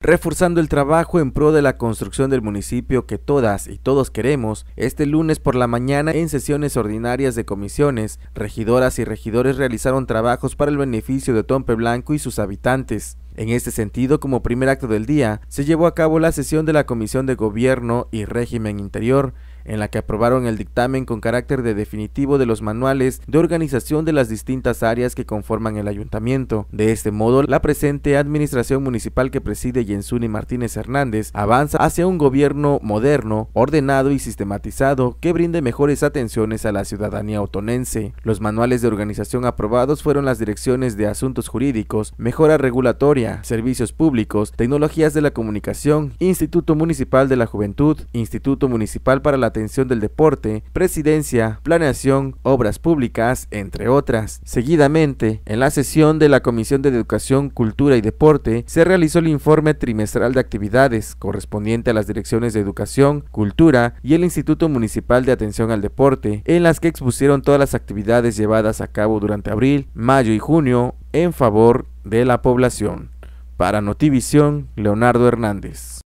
Reforzando el trabajo en pro de la construcción del municipio que todas y todos queremos, este lunes por la mañana en sesiones ordinarias de comisiones, regidoras y regidores realizaron trabajos para el beneficio de Tompe Blanco y sus habitantes. En este sentido, como primer acto del día, se llevó a cabo la sesión de la Comisión de Gobierno y Régimen Interior, en la que aprobaron el dictamen con carácter de definitivo de los manuales de organización de las distintas áreas que conforman el ayuntamiento. De este modo, la presente administración municipal que preside Yensuni Martínez Hernández avanza hacia un gobierno moderno, ordenado y sistematizado que brinde mejores atenciones a la ciudadanía otonense. Los manuales de organización aprobados fueron las direcciones de asuntos jurídicos, mejora regulatoria, servicios públicos, tecnologías de la comunicación, Instituto Municipal de la Juventud, Instituto Municipal para la atención del deporte, presidencia, planeación, obras públicas, entre otras. Seguidamente, en la sesión de la Comisión de Educación, Cultura y Deporte, se realizó el informe trimestral de actividades correspondiente a las direcciones de Educación, Cultura y el Instituto Municipal de Atención al Deporte, en las que expusieron todas las actividades llevadas a cabo durante abril, mayo y junio en favor de la población. Para Notivisión, Leonardo Hernández.